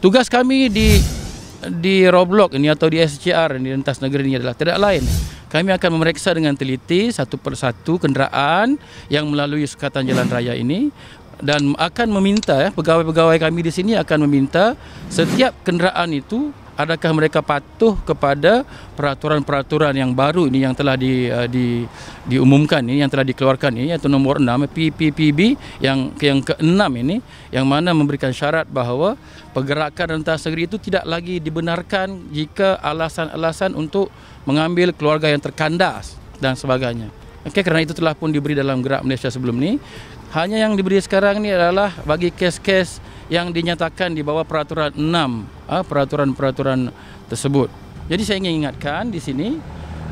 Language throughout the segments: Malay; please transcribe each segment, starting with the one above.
Tugas kami di di Roblox ini atau di SCR ini rentas negeri ini adalah tidak lain. Kami akan memeriksa dengan teliti satu persatu kenderaan yang melalui sekatan jalan raya ini dan akan meminta ya, pegawai-pegawai kami di sini akan meminta setiap kenderaan itu adakah mereka patuh kepada peraturan-peraturan yang baru ini yang telah di, uh, di diumumkan ini yang telah dikeluarkan ini iaitu nombor 6 PPPB yang yang ke-6 ini yang mana memberikan syarat bahawa pergerakan rentas negeri itu tidak lagi dibenarkan jika alasan-alasan untuk mengambil keluarga yang terkandas dan sebagainya. Okey kerana itu telah pun diberi dalam gerak Malaysia sebelum ini, Hanya yang diberi sekarang ini adalah bagi kes-kes yang dinyatakan di bawah peraturan 6 ah, peraturan-peraturan tersebut. Jadi saya ingin ingatkan di sini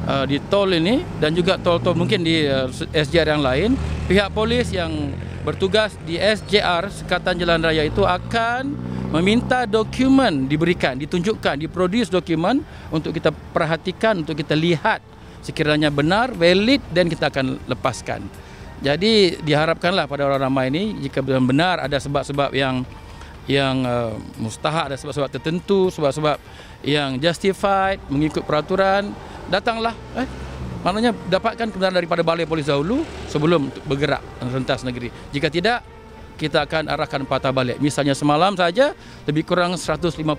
uh, di tol ini dan juga tol-tol mungkin di uh, eh, SJR yang lain, pihak polis yang bertugas di SJR Sekatan Jalan Raya itu akan meminta dokumen diberikan, ditunjukkan, diproduce dokumen untuk kita perhatikan, untuk kita lihat sekiranya benar, valid dan kita akan lepaskan. Jadi diharapkanlah pada orang ramai ini jika benar ada sebab-sebab yang yang uh, mustahak ada sebab-sebab tertentu, sebab-sebab yang justified mengikut peraturan datanglah eh maknanya dapatkan kebenaran daripada balai polis dahulu sebelum bergerak rentas negeri jika tidak kita akan arahkan patah balik misalnya semalam saja lebih kurang 150 eh,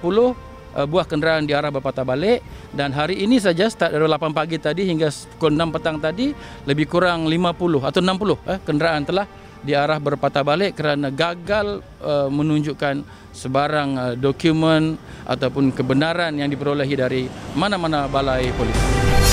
buah kenderaan diarah berpatah balik dan hari ini saja start dari 8 pagi tadi hingga pukul 6 petang tadi lebih kurang 50 atau 60 eh, kenderaan telah diarah berpatah balik kerana gagal uh, menunjukkan sebarang uh, dokumen ataupun kebenaran yang diperolehi dari mana-mana balai polis.